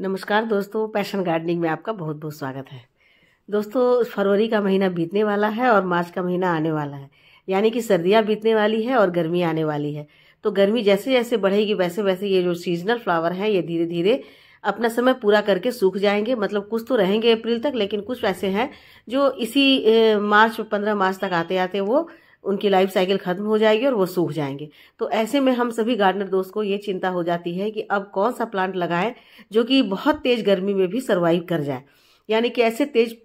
नमस्कार दोस्तों passion gardening में आपका बहुत बहुत स्वागत है दोस्तों फरवरी का महीना बीतने वाला है और मार्च का महीना आने वाला है यानी कि सर्दियाँ बीतने वाली है और गर्मी आने वाली है तो गर्मी जैसे जैसे बढ़ेगी वैसे वैसे ये जो सीजनल फ्लावर हैं ये धीरे धीरे अपना समय पूरा करके सूख जाएंगे मतलब कुछ तो रहेंगे अप्रैल तक लेकिन कुछ ऐसे हैं जो इसी मार्च पंद्रह मार्च तक आते आते वो उनकी लाइफ साइकिल खत्म हो जाएगी और वो सूख जाएंगे तो ऐसे में हम सभी गार्डनर दोस्त को ये चिंता हो जाती है कि अब कौन सा प्लांट लगाएं जो कि बहुत तेज गर्मी में भी सर्वाइव कर जाए यानी कि ऐसे तेज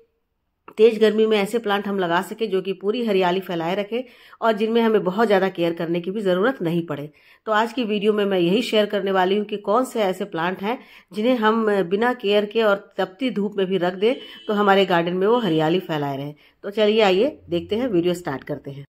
तेज गर्मी में ऐसे प्लांट हम लगा सके जो कि पूरी हरियाली फैलाए रखे और जिनमें हमें बहुत ज़्यादा केयर करने की भी ज़रूरत नहीं पड़े तो आज की वीडियो में मैं यही शेयर करने वाली हूँ कि कौन से ऐसे प्लांट हैं जिन्हें हम बिना केयर के और तपती धूप में भी रख दें तो हमारे गार्डन में वो हरियाली फैलाए रहें तो चलिए आइए देखते हैं वीडियो स्टार्ट करते हैं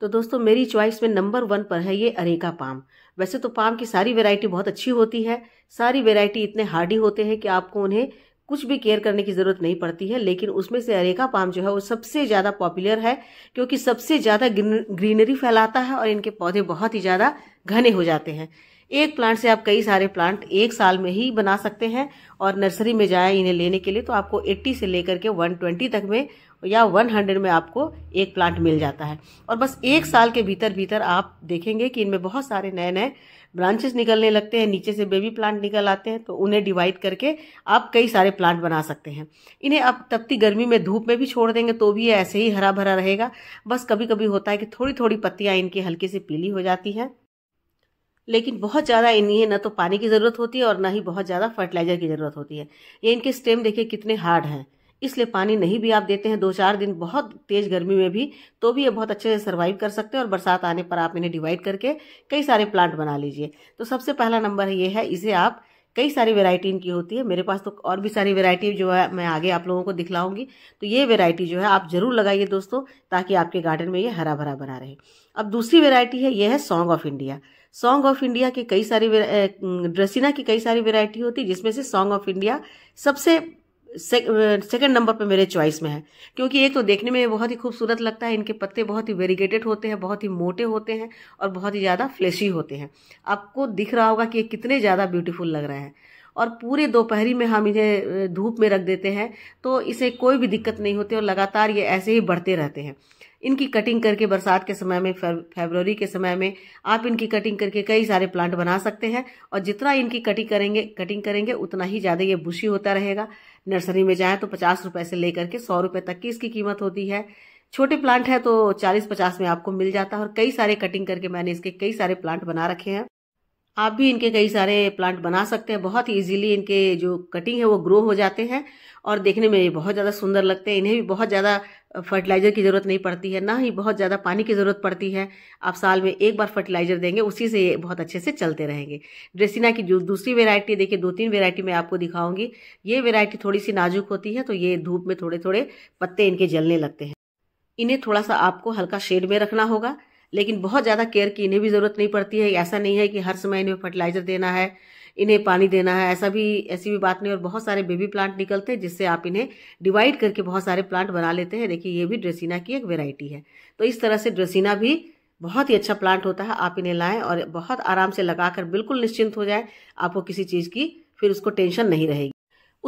तो दोस्तों मेरी चॉइस में नंबर वन पर है ये अरेका पाम वैसे तो पाम की सारी वेरायटी बहुत अच्छी होती है सारी वेरायटी इतने हार्डी होते हैं कि आपको उन्हें कुछ भी केयर करने की ज़रूरत नहीं पड़ती है लेकिन उसमें से अरेका पाम जो है वो सबसे ज़्यादा पॉपुलर है क्योंकि सबसे ज़्यादा ग्रीनरी फैलाता है और इनके पौधे बहुत ही ज़्यादा घने हो जाते हैं एक प्लांट से आप कई सारे प्लांट एक साल में ही बना सकते हैं और नर्सरी में जाएं इन्हें लेने के लिए तो आपको 80 से लेकर के 120 तक में या 100 में आपको एक प्लांट मिल जाता है और बस एक साल के भीतर भीतर आप देखेंगे कि इनमें बहुत सारे नए नए ब्रांचेस निकलने लगते हैं नीचे से बेबी प्लांट निकल आते हैं तो उन्हें डिवाइड करके आप कई सारे प्लांट बना सकते हैं इन्हें आप तपती गर्मी में धूप में भी छोड़ देंगे तो भी ये ऐसे ही हरा भरा रहेगा बस कभी कभी होता है कि थोड़ी थोड़ी पत्तियाँ इनकी हल्की सी पीली हो जाती हैं लेकिन बहुत ज़्यादा इन्हें ना तो पानी की ज़रूरत होती है और ना ही बहुत ज़्यादा फर्टिलाइज़र की ज़रूरत होती है ये इनके स्टेम देखिए कितने हार्ड हैं इसलिए पानी नहीं भी आप देते हैं दो चार दिन बहुत तेज़ गर्मी में भी तो भी ये बहुत अच्छे से सर्वाइव कर सकते हैं और बरसात आने पर आप इन्हें डिवाइड करके कई सारे प्लांट बना लीजिए तो सबसे पहला नंबर ये है इसे आप कई सारी वेराइटी इनकी होती है मेरे पास तो और भी सारी वेरायटी जो है मैं आगे आप लोगों को दिखलाऊंगी तो ये वेरायटी जो है आप ज़रूर लगाइए दोस्तों ताकि आपके गार्डन में ये हरा भरा बना रहे अब दूसरी वेरायटी है ये है song of India song of India की कई सारी ड्रेसिना की कई सारी वेराइटी होती है जिसमें से सॉन्ग ऑफ इंडिया सबसे सेकंड नंबर पे मेरे चॉइस में है क्योंकि एक तो देखने में बहुत ही खूबसूरत लगता है इनके पत्ते बहुत ही वेरीगेटेड होते हैं बहुत ही मोटे होते हैं और बहुत ही ज़्यादा फ्लेशी होते हैं आपको दिख रहा होगा कि ये कितने ज़्यादा ब्यूटीफुल लग रहे हैं और पूरे दोपहरी में हम इन्हें धूप में रख देते हैं तो इसे कोई भी दिक्कत नहीं होती और लगातार ये ऐसे ही बढ़ते रहते हैं इनकी कटिंग करके बरसात के समय में फेबररी के समय में आप इनकी कटिंग करके कई सारे प्लांट बना सकते हैं और जितना इनकी कटिंग करेंगे कटिंग करेंगे उतना ही ज़्यादा ये बुशी होता रहेगा नर्सरी में जाए तो पचास रुपए से लेकर के सौ रुपए तक की इसकी कीमत होती है छोटे प्लांट है तो चालीस पचास में आपको मिल जाता है और कई सारे कटिंग करके मैंने इसके कई सारे प्लांट बना रखे हैं आप भी इनके कई सारे प्लांट बना सकते हैं बहुत ही इजीली इनके जो कटिंग है वो ग्रो हो जाते हैं और देखने में ये बहुत ज़्यादा सुंदर लगते हैं इन्हें भी बहुत ज़्यादा फर्टिलाइज़र की ज़रूरत नहीं पड़ती है ना ही बहुत ज़्यादा पानी की ज़रूरत पड़ती है आप साल में एक बार फर्टिलाइज़र देंगे उसी से ये बहुत अच्छे से चलते रहेंगे ड्रेसिना की जो दूसरी वेरायटी देखिए दो तीन वेरायटी मैं आपको दिखाऊंगी ये वेरायटी थोड़ी सी नाजुक होती है तो ये धूप में थोड़े थोड़े पत्ते इनके जलने लगते हैं इन्हें थोड़ा सा आपको हल्का शेड में रखना होगा लेकिन बहुत ज़्यादा केयर की इन्हें भी ज़रूरत नहीं पड़ती है ऐसा नहीं है कि हर समय इन्हें फर्टिलाइज़र देना है इन्हें पानी देना है ऐसा भी ऐसी भी बात नहीं और बहुत सारे बेबी प्लांट निकलते हैं जिससे आप इन्हें डिवाइड करके बहुत सारे प्लांट बना लेते हैं देखिए ये भी ड्रेसिना की एक वेराइटी है तो इस तरह से ड्रेसिना भी बहुत ही अच्छा प्लांट होता है आप इन्हें लाएँ और बहुत आराम से लगाकर बिल्कुल निश्चिंत हो जाए आपको किसी चीज़ की फिर उसको टेंशन नहीं रहेगी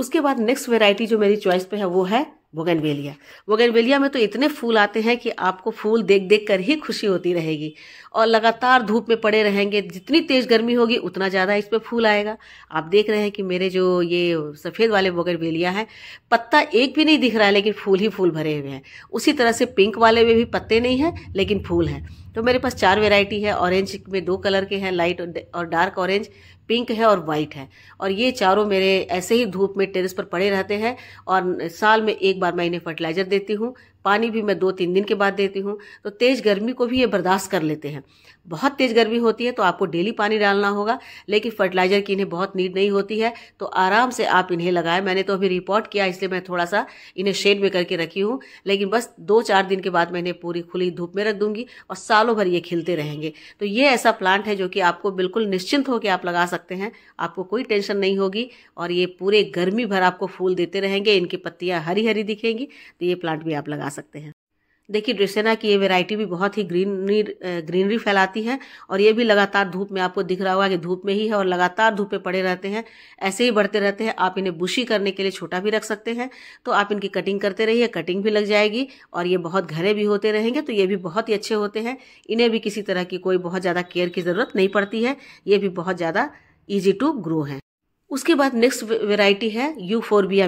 उसके बाद नेक्स्ट वेराइटी जो मेरी चॉइस पर है वो है बोगनवेलिया बोगनवेलिया में तो इतने फूल आते हैं कि आपको फूल देख देख कर ही खुशी होती रहेगी और लगातार धूप में पड़े रहेंगे जितनी तेज़ गर्मी होगी उतना ज़्यादा इस पर फूल आएगा आप देख रहे हैं कि मेरे जो ये सफ़ेद वाले बोगनवेलिया हैं पत्ता एक भी नहीं दिख रहा है लेकिन फूल ही फूल भरे हुए हैं उसी तरह से पिंक वाले में भी पत्ते नहीं हैं लेकिन फूल हैं तो मेरे पास चार वेराइटी है ऑरेंज में दो कलर के हैं लाइट और डार्क ऑरेंज पिंक है और वाइट है और ये चारों मेरे ऐसे ही धूप में टेरेस पर पड़े रहते हैं और साल में एक बार मैं इन्हें फर्टिलाइजर देती हूँ पानी भी मैं दो तीन दिन के बाद देती हूँ तो तेज़ गर्मी को भी ये बर्दाश्त कर लेते हैं बहुत तेज़ गर्मी होती है तो आपको डेली पानी डालना होगा लेकिन फर्टिलाइज़र की इन्हें बहुत नीड नहीं होती है तो आराम से आप इन्हें लगाएं मैंने तो अभी रिपोर्ट किया इसलिए मैं थोड़ा सा इन्हें शेड में करके रखी हूँ लेकिन बस दो चार दिन के बाद मैं इन्हें पूरी खुली धूप में रख दूंगी और सालों भर ये खिलते रहेंगे तो ये ऐसा प्लांट है जो कि आपको बिल्कुल निश्चिंत होकर आप लगा सकते हैं आपको कोई टेंशन नहीं होगी और ये पूरे गर्मी भर आपको फूल देते रहेंगे इनकी पत्तियाँ हरी हरी दिखेंगी तो ये प्लांट भी आप लगा सकते हैं देखिए ड्रेसेना की ये वेराइटी भी बहुत ही ग्रीनरी ग्रीनरी फैलाती है और ये भी लगातार धूप में आपको दिख रहा होगा कि धूप में ही है और लगातार धूप में पड़े रहते हैं ऐसे ही बढ़ते रहते हैं आप इन्हें बुशी करने के लिए छोटा भी रख सकते हैं तो आप इनकी कटिंग करते रहिए कटिंग भी लग जाएगी और ये बहुत घने भी होते रहेंगे तो ये भी बहुत ही अच्छे होते हैं इन्हें भी किसी तरह की कोई बहुत ज़्यादा केयर की ज़रूरत नहीं पड़ती है ये भी बहुत ज़्यादा ईजी टू ग्रो है उसके बाद नेक्स्ट वेराइटी है यू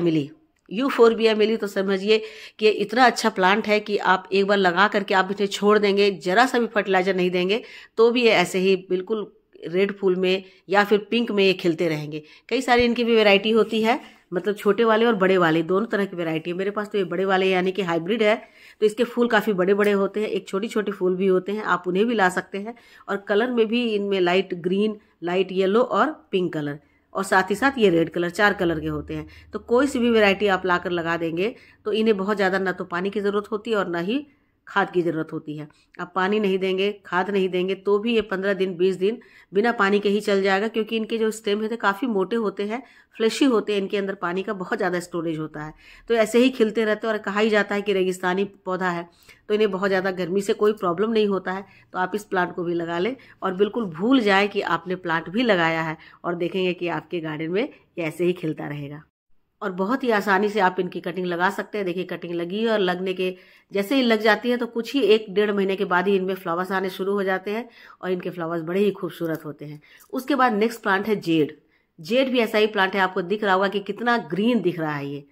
मिली यूफोरबिया मिली तो समझिए कि इतना अच्छा प्लांट है कि आप एक बार लगा करके आप इसे छोड़ देंगे जरा सा भी फर्टिलाइजर नहीं देंगे तो भी ये ऐसे ही बिल्कुल रेड फूल में या फिर पिंक में ये खिलते रहेंगे कई सारी इनकी भी वेराइटी होती है मतलब छोटे वाले और बड़े वाले दोनों तरह की वेरायटी है मेरे पास तो ये बड़े वाले यानी कि हाइब्रिड है तो इसके फूल काफ़ी बड़े बड़े होते हैं एक छोटे छोटे फूल भी होते हैं आप उन्हें भी ला सकते हैं और कलर में भी इनमें लाइट ग्रीन लाइट येलो और पिंक कलर और साथ ही साथ ये रेड कलर चार कलर के होते हैं तो कोई सी भी वेराइटी आप लाकर लगा देंगे तो इन्हें बहुत ज़्यादा ना तो पानी की ज़रूरत होती है और ना ही खाद की ज़रूरत होती है अब पानी नहीं देंगे खाद नहीं देंगे तो भी ये पंद्रह दिन बीस दिन बिना पानी के ही चल जाएगा क्योंकि इनके जो स्टेम होते हैं काफ़ी मोटे होते हैं फ्लैशी होते हैं इनके अंदर पानी का बहुत ज़्यादा स्टोरेज होता है तो ऐसे ही खिलते रहते हैं और कहा ही जाता है कि रेगिस्तानी पौधा है तो इन्हें बहुत ज़्यादा गर्मी से कोई प्रॉब्लम नहीं होता है तो आप इस प्लांट को भी लगा लें और बिल्कुल भूल जाए कि आपने प्लांट भी लगाया है और देखेंगे कि आपके गार्डन में ये ऐसे ही खिलता रहेगा और बहुत ही आसानी से आप इनकी कटिंग लगा सकते हैं देखिए कटिंग लगी है और लगने के जैसे ही लग जाती है तो कुछ ही एक डेढ़ महीने के बाद ही इनमें फ्लावर्स आने शुरू हो जाते हैं और इनके फ्लावर्स बड़े ही खूबसूरत होते हैं उसके बाद नेक्स्ट प्लांट है जेड जेड भी ऐसा ही प्लांट है आपको दिख रहा होगा कि कितना ग्रीन दिख रहा है ये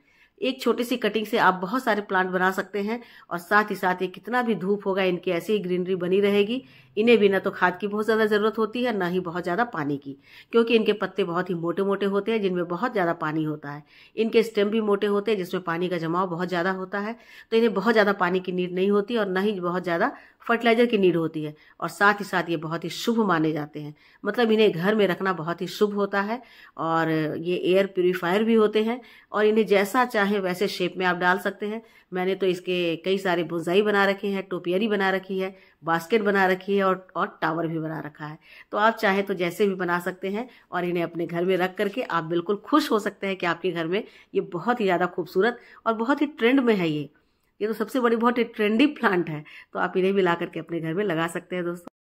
एक छोटी सी कटिंग से आप बहुत सारे प्लांट बना सकते हैं और साथ ही साथ ये कितना भी धूप होगा इनकी ऐसी ही ग्रीनरी बनी रहेगी इन्हें भी ना तो खाद की बहुत ज़्यादा ज़रूरत होती है ना ही बहुत ज़्यादा पानी की क्योंकि इनके पत्ते बहुत ही मोटे मोटे होते हैं जिनमें बहुत ज़्यादा पानी होता है इनके स्टेम भी मोटे होते हैं जिसमें पानी का जमाव बहुत ज़्यादा होता है तो इन्हें बहुत ज़्यादा पानी की नीड नहीं होती और ना ही बहुत ज़्यादा फर्टिलाइजर की नीड होती है और साथ ही साथ ये बहुत ही शुभ माने जाते हैं मतलब इन्हें घर में रखना बहुत ही शुभ होता है और ये एयर प्योरीफायर भी होते हैं और इन्हें जैसा चाहे चाहे वैसे शेप में आप डाल सकते हैं मैंने तो इसके कई सारे बुनजाई बना रखे हैं टोपियरी बना रखी है बास्केट बना रखी है और और टावर भी बना रखा है तो आप चाहे तो जैसे भी बना सकते हैं और इन्हें अपने घर में रख करके आप बिल्कुल खुश हो सकते हैं कि आपके घर में ये बहुत ही ज़्यादा खूबसूरत और बहुत ही ट्रेंड में है ये ये तो सबसे बड़ी बहुत ही ट्रेंडी प्लांट है तो आप इन्हें भी ला करके अपने घर में लगा सकते हैं दोस्तों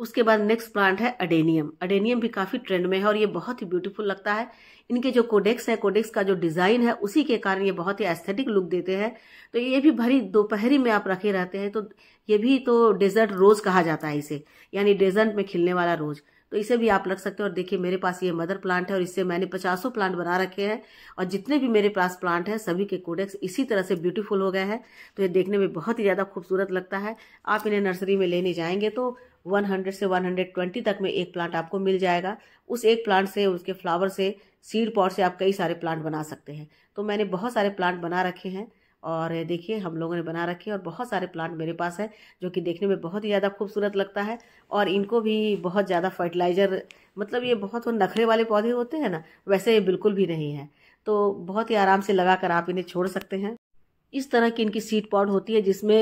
उसके बाद नेक्स्ट प्लांट है अडेनियम अडेनियम भी काफी ट्रेंड में है और ये बहुत ही ब्यूटीफुल लगता है इनके जो कोडेक्स है कोडेक्स का जो डिजाइन है उसी के कारण ये बहुत ही एस्थेटिक लुक देते हैं तो ये भी भरी दोपहरी में आप रखे रहते हैं तो ये भी तो डेजर्ट रोज कहा जाता है इसे यानी डेजर्ट में खिलने वाला रोज तो इसे भी आप लग सकते हैं और देखिए मेरे पास ये मदर प्लांट है और इससे मैंने पचासों प्लांट बना रखे हैं और जितने भी मेरे पास प्लांट हैं सभी के कोडेक्स इसी तरह से ब्यूटीफुल हो गए हैं तो ये देखने में बहुत ही ज़्यादा खूबसूरत लगता है आप इन्हें नर्सरी में लेने जाएंगे तो 100 से 120 तक में एक प्लांट आपको मिल जाएगा उस एक प्लांट से उसके फ्लावर से सीड पॉट से आप कई सारे प्लांट बना सकते हैं तो मैंने बहुत सारे प्लांट बना रखे हैं और देखिए हम लोगों ने बना रखे और बहुत सारे प्लांट मेरे पास है जो कि देखने में बहुत ही ज़्यादा खूबसूरत लगता है और इनको भी बहुत ज़्यादा फर्टिलाइज़र मतलब ये बहुत वो नखरे वाले पौधे होते हैं ना वैसे ये बिल्कुल भी नहीं है तो बहुत ही आराम से लगा कर आप इन्हें छोड़ सकते हैं इस तरह की इनकी सीड पॉड होती है जिसमें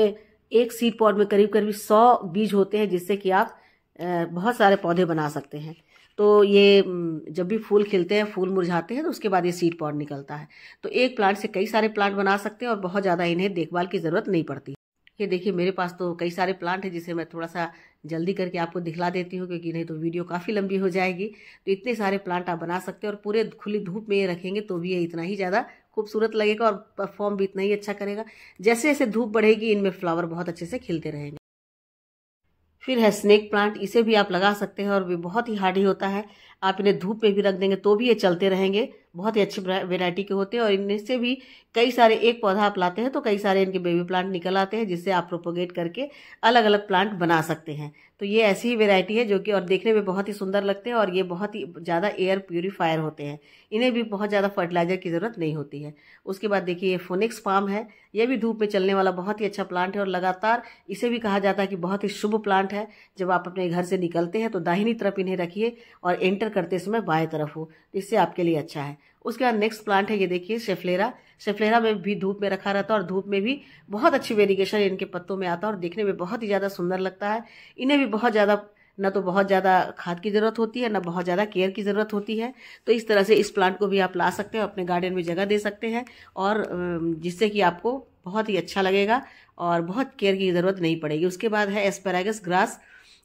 एक सीड पॉड में करीब करीब सौ बीज होते हैं जिससे कि आप बहुत सारे पौधे बना सकते हैं तो ये जब भी फूल खिलते हैं फूल मुरझाते हैं तो उसके बाद ये सीड पॉड निकलता है तो एक प्लांट से कई सारे प्लांट बना सकते हैं और बहुत ज़्यादा इन्हें देखभाल की ज़रूरत नहीं पड़ती ये देखिए मेरे पास तो कई सारे प्लांट हैं जिसे मैं थोड़ा सा जल्दी करके आपको दिखला देती हूँ क्योंकि नहीं तो वीडियो काफ़ी लंबी हो जाएगी तो इतने सारे प्लांट आप बना सकते हैं और पूरे खुली धूप में ये रखेंगे तो भी ये इतना ही ज़्यादा खूबसूरत लगेगा और परफॉर्म भी इतना ही अच्छा करेगा जैसे जैसे धूप बढ़ेगी इनमें फ्लावर बहुत अच्छे से खिलते रहेंगे फिर है स्नेक प्लांट इसे भी आप लगा सकते हैं और भी बहुत ही हार्डी होता है आप इन्हें धूप में भी रख देंगे तो भी ये चलते रहेंगे बहुत ही अच्छी वेराइटी के होते हैं और इनमें से भी कई सारे एक पौधा आप लाते हैं तो कई सारे इनके बेबी प्लांट निकल आते हैं जिससे आप प्रोपोगेट करके अलग अलग प्लांट बना सकते हैं तो ये ऐसी ही वेराइटी है जो कि और देखने में बहुत ही सुंदर लगते हैं और ये बहुत ही ज़्यादा एयर प्योरीफायर होते हैं इन्हें भी बहुत ज़्यादा फर्टिलाइज़र की ज़रूरत नहीं होती है उसके बाद देखिए ये फोनिक्स फार्म है ये भी धूप में चलने वाला बहुत ही अच्छा प्लांट है और लगातार इसे भी कहा जाता है कि बहुत ही शुभ प्लांट है जब आप अपने घर से निकलते हैं तो दाहिनी तरफ इन्हें रखिए और एंटर करते समय बाएँ तरफ हो तो इससे आपके लिए अच्छा है उसके बाद नेक्स्ट प्लांट है ये देखिए शेफलेरा शेफलेरा में भी धूप में रखा रहता है और धूप में भी बहुत अच्छी वेरिगेशन इनके पत्तों में आता है और देखने में बहुत ही ज़्यादा सुंदर लगता है इन्हें भी बहुत ज़्यादा ना तो बहुत ज़्यादा खाद की ज़रूरत होती है ना बहुत ज़्यादा केयर की ज़रूरत होती है तो इस तरह से इस प्लांट को भी आप ला सकते हैं अपने गार्डन में जगह दे सकते हैं और जिससे कि आपको बहुत ही अच्छा लगेगा और बहुत केयर की ज़रूरत नहीं पड़ेगी उसके बाद है एस्पेरागस ग्रास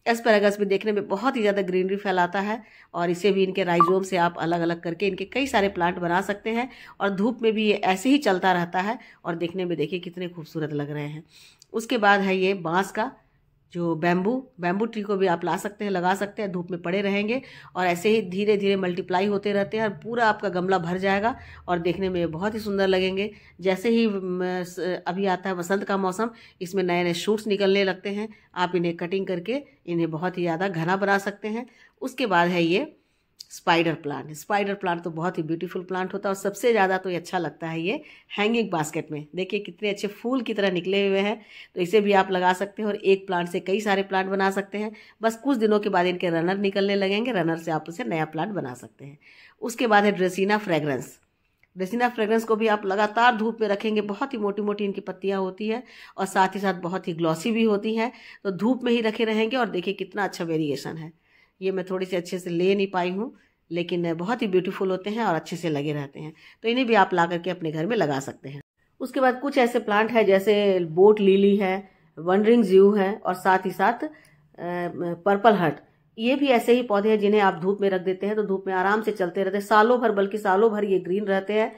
एस्पेरागस भी देखने में बहुत ही ज़्यादा ग्रीनरी फैलाता है और इसे भी इनके राइजोम से आप अलग अलग करके इनके कई सारे प्लांट बना सकते हैं और धूप में भी ये ऐसे ही चलता रहता है और देखने में देखिए कितने खूबसूरत लग रहे हैं उसके बाद है ये बांस का जो बैम्बू बैम्बू ट्री को भी आप ला सकते हैं लगा सकते हैं धूप में पड़े रहेंगे और ऐसे ही धीरे धीरे मल्टीप्लाई होते रहते हैं और पूरा आपका गमला भर जाएगा और देखने में बहुत ही सुंदर लगेंगे जैसे ही अभी आता है वसंत का मौसम इसमें नए नए शूट्स निकलने लगते हैं आप इन्हें कटिंग करके इन्हें बहुत ही ज़्यादा घना बना सकते हैं उसके बाद है ये स्पाइडर प्लांट स्पाइडर प्लांट तो बहुत ही ब्यूटीफुल प्लांट होता है और सबसे ज़्यादा तो ये अच्छा लगता है ये हैंगिंग बास्केट में देखिए कितने अच्छे फूल की तरह निकले हुए हैं तो इसे भी आप लगा सकते हैं और एक प्लांट से कई सारे प्लांट बना सकते हैं बस कुछ दिनों के बाद इनके रनर निकलने लगेंगे रनर से आप उसे नया प्लांट बना सकते हैं उसके बाद है ड्रेसिना फ्रेगरेंस ड्रेसिना फ्रेगरेंस को भी आप लगातार धूप में रखेंगे बहुत ही मोटी मोटी इनकी पत्तियाँ होती है और साथ ही साथ बहुत ही ग्लॉसी भी होती हैं तो धूप में ही रखे रहेंगे और देखिए कितना अच्छा वेरिएशन है ये मैं थोड़ी सी अच्छे से ले नहीं पाई हूँ लेकिन बहुत ही ब्यूटीफुल होते हैं और अच्छे से लगे रहते हैं तो इन्हें भी आप ला करके अपने घर में लगा सकते हैं उसके बाद कुछ ऐसे प्लांट है जैसे बोट लीली है वनडरिंग ज्यू है और साथ ही साथ पर्पल हट ये भी ऐसे ही पौधे हैं जिन्हें आप धूप में रख देते हैं तो धूप में आराम से चलते रहते हैं सालों भर बल्कि सालों भर ये ग्रीन रहते हैं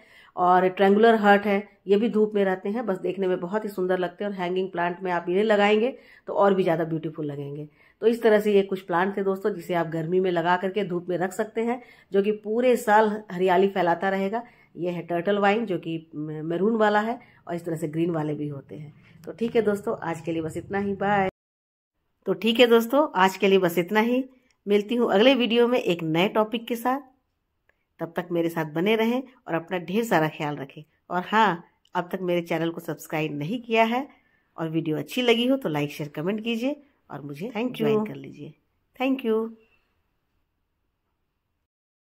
और ट्रेंगुलर हर्ट है ये भी धूप में रहते हैं बस देखने में बहुत ही सुंदर लगते हैं और हैंगिंग प्लांट में आप इन्हें लगाएंगे तो और भी ज़्यादा ब्यूटीफुल लगेंगे तो इस तरह से ये कुछ प्लांट थे दोस्तों जिसे आप गर्मी में लगा करके धूप में रख सकते हैं जो कि पूरे साल हरियाली फैलाता रहेगा ये है टर्टल वाइन जो कि मैरून वाला है और इस तरह से ग्रीन वाले भी होते हैं तो ठीक है दोस्तों आज के लिए बस इतना ही बाय तो ठीक है दोस्तों आज के लिए बस इतना ही मिलती हूँ अगले वीडियो में एक नए टॉपिक के साथ तब तक मेरे साथ बने रहें और अपना ढेर सारा ख्याल रखें और हाँ अब तक मेरे चैनल को सब्सक्राइब नहीं किया है और वीडियो अच्छी लगी हो तो लाइक शेयर कमेंट कीजिए और मुझे ज्वाइन कर लीजिए थैंक यू